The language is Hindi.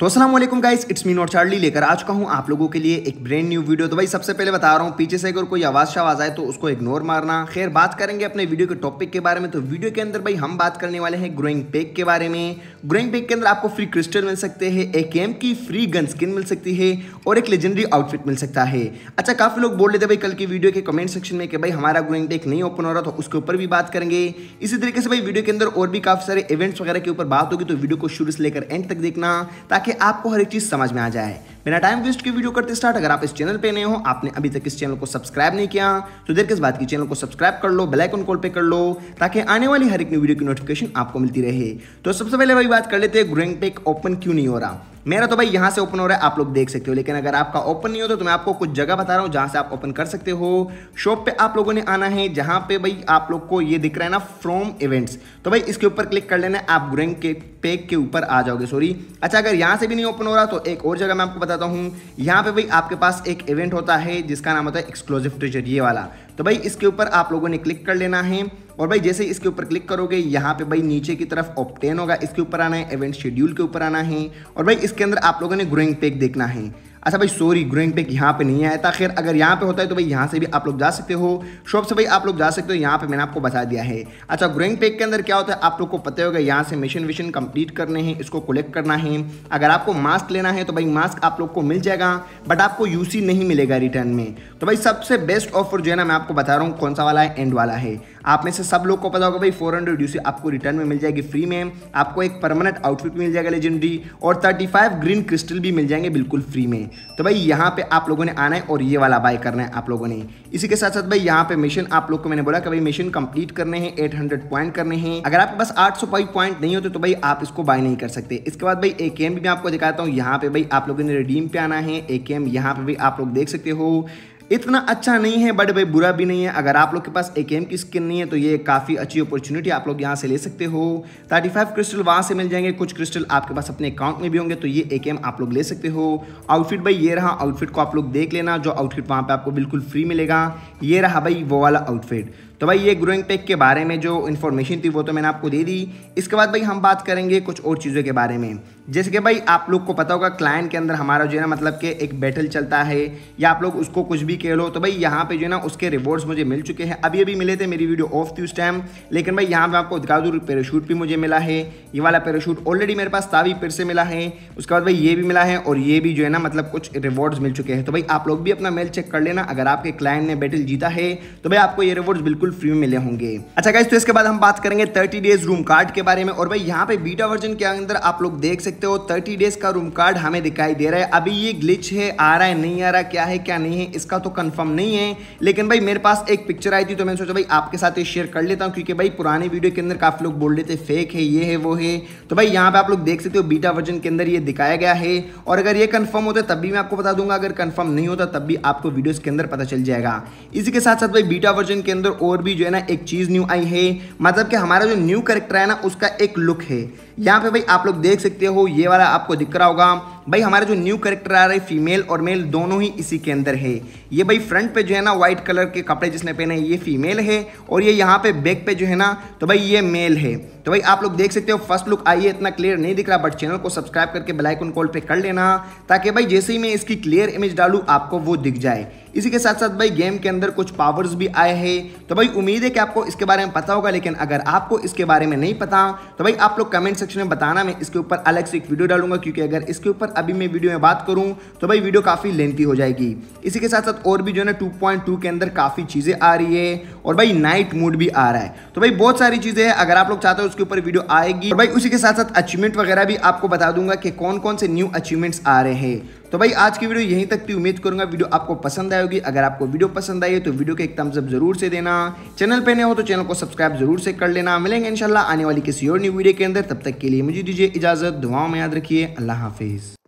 तो असलम guys it's me not Charlie लेकर आज का हूँ आप लोगों के लिए एक ब्रेंड न्यू वीडियो तो भाई सबसे पहले बता रहा हूँ पीछे से अगर कोई आवाज़ शावाज आए तो उसको इग्नोर मारना खैर बात करेंगे अपने वीडियो के टॉपिक के बारे में तो वीडियो के अंदर भाई हम बात करने वाले हैं ग्रोइंग पेक के बारे में ग्रोइंग पेक के अंदर आपको फ्री क्रिस्टल मिल सकते हैं एम की फ्री गन स्किन मिल सकती है और एक लेजेंडरी आउटफिट मिल सकता है अच्छा काफ़ी लोग बोल रहे थे भाई कल की वीडियो के कमेंट सेक्शन में कि भाई हमारा ग्रोइंग पेक नहीं ओपन हो रहा तो उसके ऊपर भी बात करेंगे इसी तरीके से भाई वीडियो के अंदर और भी काफ़ी सारे इवेंट्स वगैरह के ऊपर बात होगी तो वीडियो को शुरू से लेकर एंड तक देखना ताकि ताकि आपको हर एक चीज़ समझ में आ जाए बिना टाइम वेस्ट की वीडियो करते स्टार्ट अगर आप इस चैनल पे नए हो आपने अभी तक इस चैनल को सब्सक्राइब नहीं किया तो देर किस बात की चैनल को सब्सक्राइब कर लो बेल आइकन कॉल पे कर लो ताकि आने वाली हर एक वीडियो की नोटिफिकेशन आपको मिलती रहे तो सबसे पहले वही बात कर लेते हैं ग्रोइंग टेक ओपन क्यों नहीं हो रहा मेरा तो भाई यहाँ से ओपन हो रहा है आप लोग देख सकते हो लेकिन अगर आपका ओपन नहीं होता तो मैं आपको कुछ जगह बता रहा हूँ जहाँ से आप ओपन कर सकते हो शॉप पे आप लोगों ने आना है जहाँ पे भाई आप लोग को ये दिख रहा है ना फ्रॉम इवेंट्स तो भाई इसके ऊपर क्लिक कर लेना है आप ग्रेंग के पेक के ऊपर आ जाओगे सॉरी अच्छा अगर यहाँ से भी नहीं ओपन हो रहा तो एक और जगह मैं आपको बताता हूँ यहाँ पे भाई आपके पास एक इवेंट होता है जिसका नाम होता है एक्सक्लूसिव ट्रेजर ये वाला तो भाई इसके ऊपर आप लोगों ने क्लिक कर लेना है और भाई जैसे इसके ऊपर क्लिक करोगे यहाँ पे भाई नीचे की तरफ ऑप्टेन होगा इसके ऊपर आना है इवेंट शेड्यूल के ऊपर आना है और भाई इसके अंदर आप लोगों ने ग्रोइंग पेक देखना है अच्छा भाई सॉरी ग्रोइंग पैक यहाँ पे नहीं आया था खैर अगर यहाँ पे होता है तो भाई यहाँ से भी आप लोग जा सकते हो शॉप से भाई आप लोग जा सकते हो यहाँ पे मैंने आपको बता दिया है अच्छा ग्रोइंग पैक के अंदर क्या होता है आप लोग को पता होगा यहाँ से मिशन विशन कंप्लीट करने हैं इसको कलेक्ट करना है अगर आपको मास्क लेना है तो भाई मास्क आप लोग को मिल जाएगा बट आपको यूसी नहीं मिलेगा रिटर्न में तो भाई सबसे बेस्ट ऑफर जो है ना मैं आपको बता रहा हूँ कौन सा वाला है एंड वाला है आप में से सब लोग को पता होगा भाई फोर हंड्रेड यूसी आपको रिटर्न में मिल जाएगी फ्री में आपको एक परमानेंट आउटफिट मिल जाएगा लेजेंडरी और थर्टी फाइव ग्रीन क्रिस्टल भी मिल जाएंगे बिल्कुल फ्री में तो भाई यहाँ पे आप लोगों ने आना है और ये वाला बाय करना है आप लोगों ने इसी के साथ साथ भाई यहाँ पे मिशन आप लोग को मैंने बोला कि भाई मिशन कंप्लीट करने हैं एट पॉइंट करने हैं अगर आपके पास आठ पॉइंट नहीं होते तो भाई आप इसको बाय नहीं कर सकते इसके बाद भाई ए भी मैं आपको दिखाता हूँ यहाँ पे भाई आप लोगों ने रिडीम पे आना है ए के यहाँ पे भी आप लोग देख सकते हो इतना अच्छा नहीं है बट भाई बुरा भी नहीं है अगर आप लोग के पास एक एम की स्किन नहीं है तो ये काफ़ी अच्छी अपॉर्चुनिटी आप लोग यहाँ से ले सकते हो 35 क्रिस्टल वहाँ से मिल जाएंगे कुछ क्रिस्टल आपके पास अपने अकाउंट में भी होंगे तो ये एक एम आप लोग ले सकते हो आउटफिट भाई ये रहा आउटफिट को आप लोग देख लेना जो आउटफिट वहाँ पर आपको बिल्कुल फ्री मिलेगा ये रहा भाई वो वाला आउटफिट तो भाई ये ग्रोइंग टेक के बारे में जो इन्फॉर्मेशन थी वो तो मैंने आपको दे दी इसके बाद भाई हम बात करेंगे कुछ और चीज़ों के बारे में जैसे कि भाई आप लोग को पता होगा क्लाइंट के अंदर हमारा जो है ना मतलब कि एक बैटल चलता है या आप लोग उसको कुछ भी कह लो तो भाई यहाँ पे जो है ना उसके रिवॉर्ड्स मुझे मिल चुके हैं अभी अभी मिले थे मेरी वीडियो ऑफ थी उस टाइम लेकिन भाई यहाँ पर आपको दूर पैराशूट भी मुझे मिला है ये वाला पैराशूट ऑलरेडी मेरे पास तावी फिर से मिला है उसके बाद भाई ये भी मिला है और ये भी जो है ना मतलब कुछ रिवॉर्ड्स मिल चुके हैं तो भाई आप लोग भी अपना मेल चेक कर लेना अगर आपके क्लाइंट ने बैटल जीता है तो भाई आपको ये रिवॉर्ड्स बिल्कुल बिल्कुल फ्री में मिले होंगे अच्छा गाइज तो इसके बाद हम बात करेंगे थर्टी डेज रूम कार्ड के बारे में और भाई यहाँ पे बीटा वर्जन के अंदर आप लोग देख सकते हो थर्टी डेज का रूम कार्ड हमें दिखाई दे रहा है अभी ये ग्लिच है आ रहा है नहीं आ रहा क्या है क्या नहीं है इसका तो कन्फर्म नहीं है लेकिन भाई मेरे पास एक पिक्चर आई थी तो मैंने सोचा भाई आपके साथ ये शेयर कर लेता हूँ क्योंकि भाई पुराने वीडियो के अंदर काफी लोग बोल रहे थे फेक है ये है वो है तो भाई यहाँ पे आप लोग देख सकते हो बीटा वर्जन के अंदर ये दिखाया गया है और अगर ये कन्फर्म होता है तब भी मैं आपको बता दूंगा अगर कन्फर्म नहीं होता तब भी आपको वीडियो के अंदर पता चल जाएगा इसी के साथ साथ भाई बीटा वर्जन के अंदर और और भी जो है ना एक चीज़ न्यू आई है मतलब कि हमारा जो न्यू करेक्टर है ना उसका एक लुक है यहाँ पे भाई आप लोग देख सकते हो ये वाला आपको दिख रहा होगा भाई हमारे जो न्यू करेक्टर आ रहे फीमेल और मेल दोनों ही इसी के अंदर है ये भाई फ्रंट पे जो है ना व्हाइट कलर के कपड़े जिसने पहने हैं ये फीमेल है और ये यहाँ पे बैक पे जो है ना तो भाई ये मेल है तो भाई आप लोग देख सकते हो फर्स्ट लुक आई है इतना क्लियर नहीं दिख रहा बट चैनल को सब्सक्राइब करके बेलाइकन कॉल पर कर लेना ताकि भाई जैसे ही मैं इसकी क्लियर इमेज डालू आपको वो दिख जाए इसी के साथ साथ भाई गेम के अंदर कुछ पावर्स भी आए हैं तो भाई उम्मीद है कि आपको इसके बारे में पता होगा लेकिन अगर आपको इसके बारे में नहीं पता तो भाई आप लोग कमेंट सेक्शन में बताना मैं इसके ऊपर अलग से एक वीडियो डालूंगा क्योंकि अगर इसके ऊपर अभी मैं वीडियो में बात करूं तो भाई वीडियो काफ़ी लेंथी हो जाएगी इसी के साथ साथ और भी जो है ना टू के अंदर काफ़ी चीज़ें आ रही है और भाई नाइट मूड भी आ रहा है तो भाई बहुत सारी चीज़ें हैं अगर आप लोग चाहते हो उसके ऊपर वीडियो आएगी और भाई उसी के साथ साथ अचीवमेंट वगैरह भी आपको बता दूंगा कि कौन कौन से न्यू अचीवमेंट्स आ रहे हैं तो भाई आज की वीडियो यहीं तक की उम्मीद करूंगा वीडियो आपको पसंद आई होगी अगर आपको वीडियो पसंद आई है तो वीडियो को एक थम्स अप जरूर से देना चैनल पे नए हो तो चैनल को सब्सक्राइब जरूर से कर लेना मिलेंगे इंशाल्लाह आने वाली किसी और न्यू वीडियो के अंदर तब तक के लिए मुझे दीजिए इजाजत दुआओं में याद रखिए अल्लाह हाफिज़